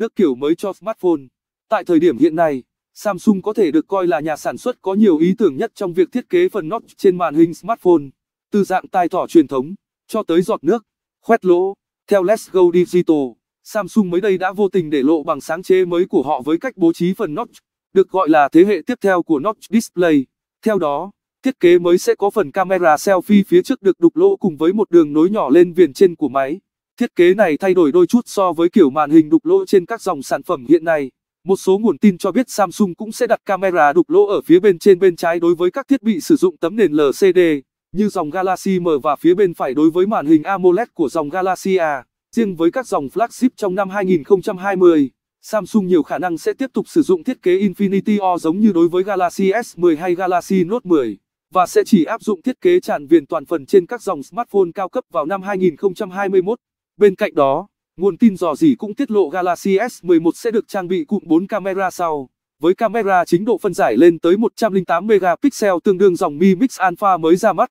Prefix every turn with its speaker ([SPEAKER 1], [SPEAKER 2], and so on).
[SPEAKER 1] đức kiểu mới cho smartphone. Tại thời điểm hiện nay, Samsung có thể được coi là nhà sản xuất có nhiều ý tưởng nhất trong việc thiết kế phần notch trên màn hình smartphone, từ dạng tai thỏ truyền thống cho tới giọt nước, khoét lỗ. Theo Let's Go Digital, Samsung mới đây đã vô tình để lộ bằng sáng chế mới của họ với cách bố trí phần notch, được gọi là thế hệ tiếp theo của notch display. Theo đó, thiết kế mới sẽ có phần camera selfie phía trước được đục lỗ cùng với một đường nối nhỏ lên viền trên của máy. Thiết kế này thay đổi đôi chút so với kiểu màn hình đục lỗ trên các dòng sản phẩm hiện nay. Một số nguồn tin cho biết Samsung cũng sẽ đặt camera đục lỗ ở phía bên trên bên trái đối với các thiết bị sử dụng tấm nền LCD, như dòng Galaxy M và phía bên phải đối với màn hình AMOLED của dòng Galaxy A. Riêng với các dòng flagship trong năm 2020, Samsung nhiều khả năng sẽ tiếp tục sử dụng thiết kế Infinity O giống như đối với Galaxy S10 hay Galaxy Note 10, và sẽ chỉ áp dụng thiết kế tràn viền toàn phần trên các dòng smartphone cao cấp vào năm 2021. Bên cạnh đó, nguồn tin dò dỉ cũng tiết lộ Galaxy S11 sẽ được trang bị cụm 4 camera sau, với camera chính độ phân giải lên tới 108 megapixel tương đương dòng Mi Mix Alpha mới ra mắt.